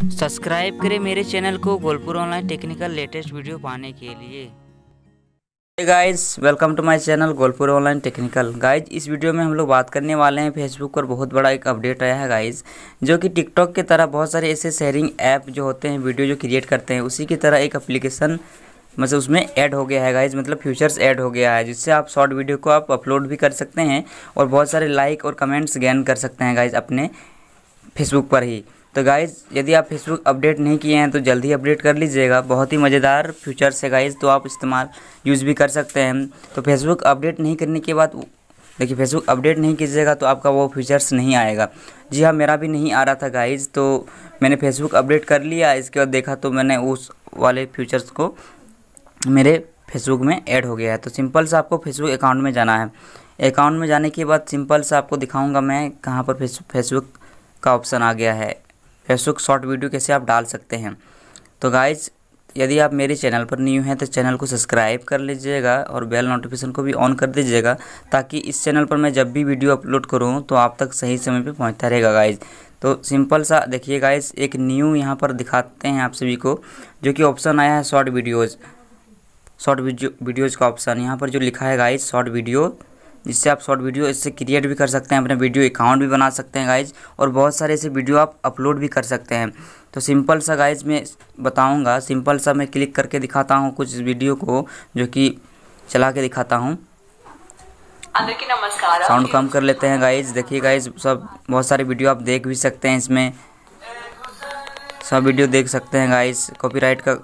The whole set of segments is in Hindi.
सब्सक्राइब करें मेरे चैनल को Golpur online technical latest video पाने के लिए guys welcome to my channel Golpur online technical guys इस वीडियो में हम लोग बात करने वाले हैं फेसबुक पर बहुत बड़ा एक अपडेट आया है गाइज जो कि टिकटॉक की तरह बहुत सारे ऐसे शेयरिंग ऐप जो होते हैं वीडियो जो क्रिएट करते हैं उसी की तरह एक अप्लीकेशन मतलब उसमें ऐड हो गया है गाइज मतलब फ्यूचर्स ऐड हो गया है जिससे आप शॉर्ट वीडियो को आप अपलोड भी कर सकते हैं और बहुत सारे लाइक और कमेंट्स गैन कर सकते हैं गाइज अपने फेसबुक पर ही तो गाइज़ यदि आप फेसबुक अपडेट नहीं किए हैं तो जल्दी अपडेट कर लीजिएगा बहुत ही मज़ेदार फीचर्स है गाइज़ तो आप इस्तेमाल यूज़ भी कर सकते हैं तो फेसबुक अपडेट नहीं करने के बाद देखिए फेसबुक अपडेट नहीं कीजिएगा तो आपका वो फीचर्स नहीं आएगा जी हाँ मेरा भी नहीं आ रहा था गाइज तो मैंने फेसबुक अपडेट कर लिया इसके बाद देखा तो मैंने उस वाले फीचर्स को मेरे फेसबुक में ऐड हो गया है तो सिंपल से आपको फेसबुक अकाउंट में जाना है अकाउंट में जाने के बाद सिंपल से आपको दिखाऊंगा मैं कहाँ पर फेसबुक का ऑप्शन आ गया है फेसबुक शॉर्ट वीडियो कैसे आप डाल सकते हैं तो गाइज यदि आप मेरे चैनल पर न्यू हैं तो चैनल को सब्सक्राइब कर लीजिएगा और बेल नोटिफिकेशन को भी ऑन कर दीजिएगा ताकि इस चैनल पर मैं जब भी वीडियो अपलोड करूँ तो आप तक सही समय पर पहुँचता रहेगा गाइज तो सिंपल सा देखिए गाइज एक न्यू यहाँ पर दिखाते हैं आप सभी को जो कि ऑप्शन आया है short videos short video videos का ऑप्शन यहाँ पर जो लिखा है गाइज शॉर्ट वीडियो जिससे आप शॉर्ट वीडियो इससे क्रिएट भी कर सकते हैं अपने वीडियो अकाउंट भी बना सकते हैं गाइज और बहुत सारे ऐसे वीडियो आप अपलोड भी कर सकते हैं तो सिंपल सा गाइज मैं बताऊँगा सिंपल सा मैं क्लिक करके दिखाता हूँ कुछ वीडियो को जो कि चला के दिखाता हूँ साउंड कम कर लेते हैं गाइज देखिए गाइज सब बहुत सारे वीडियो आप देख भी सकते हैं इसमें सब वीडियो देख सकते हैं गाइज कॉपीराइट का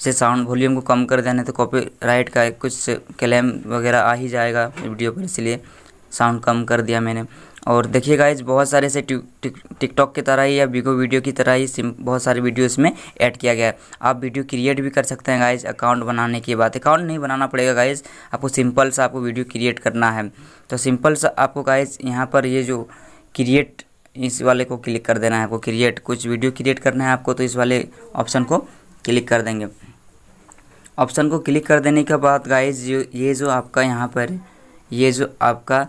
से साउंड वॉल्यूम को कम कर देना तो कॉपीराइट का कुछ क्लेम वगैरह आ ही जाएगा वीडियो पर इसलिए साउंड कम कर दिया मैंने और देखिए गाइज बहुत सारे से टिकटॉक की तरह ही या बिगो वीडियो की तरह ही बहुत सारे वीडियो इसमें ऐड किया गया है आप वीडियो क्रिएट भी कर सकते हैं गाइज अकाउंट बनाने की बात अकाउंट नहीं बनाना पड़ेगा गाइज आपको सिंपल सा आपको वीडियो क्रिएट करना है तो सिंपल सा आपको गाइज यहाँ पर ये जो क्रिएट इस वाले को क्लिक कर देना है आपको क्रिएट कुछ वीडियो क्रिएट करना है आपको तो इस वाले ऑप्शन को क्लिक कर देंगे ऑप्शन को क्लिक कर देने के बाद गाइज ये जो आपका यहाँ पर ये जो आपका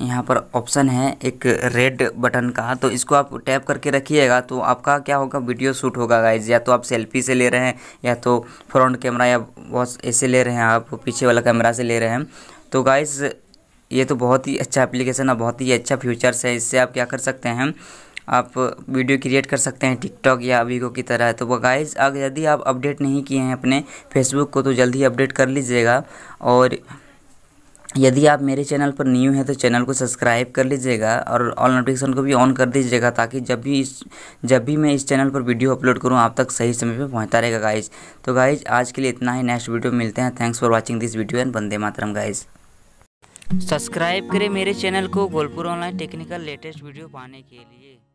यहाँ पर ऑप्शन है एक रेड बटन का तो इसको आप टैप करके रखिएगा तो आपका क्या होगा वीडियो शूट होगा गाइज या तो आप सेल्फी से ले रहे हैं या तो फ्रंट कैमरा या बहुत ऐसे ले रहे हैं आप पीछे वाला कैमरा से ले रहे हैं तो गाइज ये तो बहुत ही अच्छा एप्लीकेशन है बहुत ही अच्छा फ्यूचर्स है इससे आप क्या कर सकते हैं आप वीडियो क्रिएट कर सकते हैं टिकटॉक या वीगो की तरह तो गाइज अगर यदि आप अपडेट नहीं किए हैं अपने फेसबुक को तो जल्द ही अपडेट कर लीजिएगा और यदि आप मेरे चैनल पर न्यू हैं तो चैनल को सब्सक्राइब कर लीजिएगा और ऑल नोटिफिकेशन को भी ऑन कर दीजिएगा ताकि जब भी इस जब भी मैं इस चैनल पर वीडियो अपलोड करूं आप तक सही समय पर पहुंचता रहेगा गाइज तो गाइज आज के लिए इतना ही नेक्स्ट वीडियो मिलते हैं thanks for watching this video and Vande Mataram guys subscribe करें मेरे चैनल को Golpur online technical latest video पाने के लिए